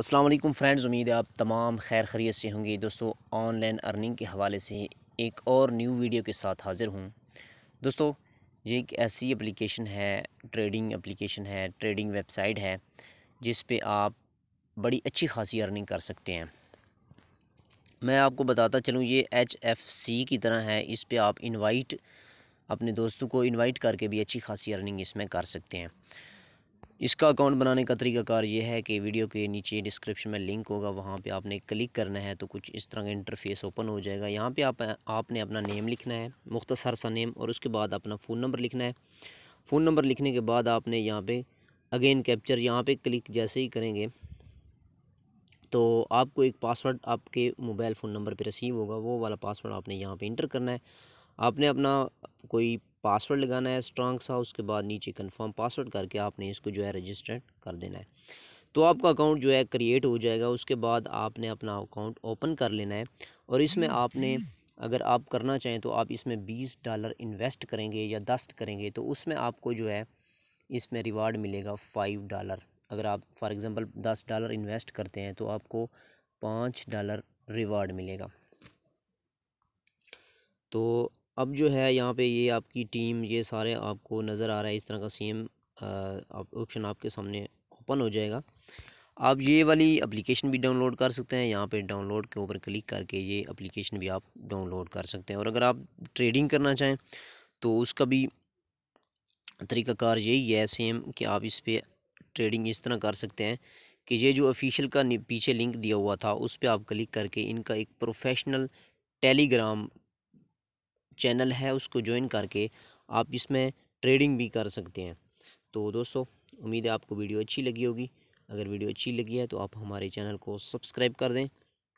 अस्सलाम वालेकुम फ्रेंड्स उम्मीद है आप तमाम खैर खरीत से होंगे दोस्तों ऑनलाइन अर्निंग के हवाले से एक और न्यू वीडियो के साथ हाज़िर हूँ दोस्तों ये एक ऐसी एप्लीकेशन है ट्रेडिंग एप्लीकेशन है ट्रेडिंग वेबसाइट है जिस पे आप बड़ी अच्छी खासी अर्निंग कर सकते हैं मैं आपको बताता चलूँ ये एच एफ़ सी की तरह है इस पर आप इन्वाइट अपने दोस्तों को इन्वाइट करके भी अच्छी खासी अर्निंग इसमें कर सकते हैं इसका अकाउंट बनाने का तरीकाकार ये है कि वीडियो के नीचे डिस्क्रिप्शन में लिंक होगा वहाँ पे आपने क्लिक करना है तो कुछ इस तरह का इंटरफेस ओपन हो जाएगा यहाँ पे आप आपने अपना नेम लिखना है मुख्तसर सा नेम और उसके बाद अपना फ़ोन नंबर लिखना है फ़ोन नंबर लिखने के बाद आपने यहाँ पे अगेन कैप्चर यहाँ पे क्लिक जैसे ही करेंगे तो आपको एक पासवर्ड आपके मोबाइल फ़ोन नंबर पर रिसीव होगा वो वाला पासवर्ड आपने यहाँ पर इंटर करना है आपने अपना कोई पासवर्ड लगाना है स्ट्रॉन्ग सा उसके बाद नीचे कंफर्म पासवर्ड करके आपने इसको जो है रजिस्टर कर देना है तो आपका अकाउंट जो है क्रिएट हो जाएगा उसके बाद आपने अपना अकाउंट ओपन कर लेना है और इसमें आपने अगर आप करना चाहें तो आप इसमें बीस डॉलर इन्वेस्ट करेंगे या दस करेंगे तो उसमें आपको जो है इसमें रिवार्ड मिलेगा फ़ाइव डॉलर अगर आप फॉर एग्ज़ाम्पल दस डॉलर इन्वेस्ट करते हैं तो आपको पाँच डॉलर रिवार्ड मिलेगा तो अब जो है यहाँ पे ये आपकी टीम ये सारे आपको नज़र आ रहा है इस तरह का सेम ऑप्शन आपके सामने ओपन हो जाएगा आप ये वाली एप्लीकेशन भी डाउनलोड कर सकते हैं यहाँ पे डाउनलोड के ऊपर क्लिक करके ये एप्लीकेशन भी आप डाउनलोड कर सकते हैं और अगर आप ट्रेडिंग करना चाहें तो उसका भी तरीकाकार यही है सेम कि आप इस पर ट्रेडिंग इस तरह कर सकते हैं कि ये जो ऑफिशियल का पीछे लिंक दिया हुआ था उस पर आप क्लिक करके इनका एक प्रोफेशनल टेलीग्राम चैनल है उसको ज्वाइन करके आप इसमें ट्रेडिंग भी कर सकते हैं तो दोस्तों उम्मीद है आपको वीडियो अच्छी लगी होगी अगर वीडियो अच्छी लगी है तो आप हमारे चैनल को सब्सक्राइब कर दें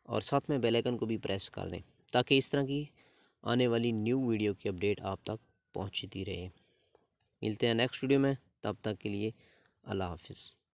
और साथ में बेल आइकन को भी प्रेस कर दें ताकि इस तरह की आने वाली न्यू वीडियो की अपडेट आप तक पहुँचती रहे मिलते हैं नेक्स्ट वीडियो में तब तक के लिए अल्लाह हाफिज़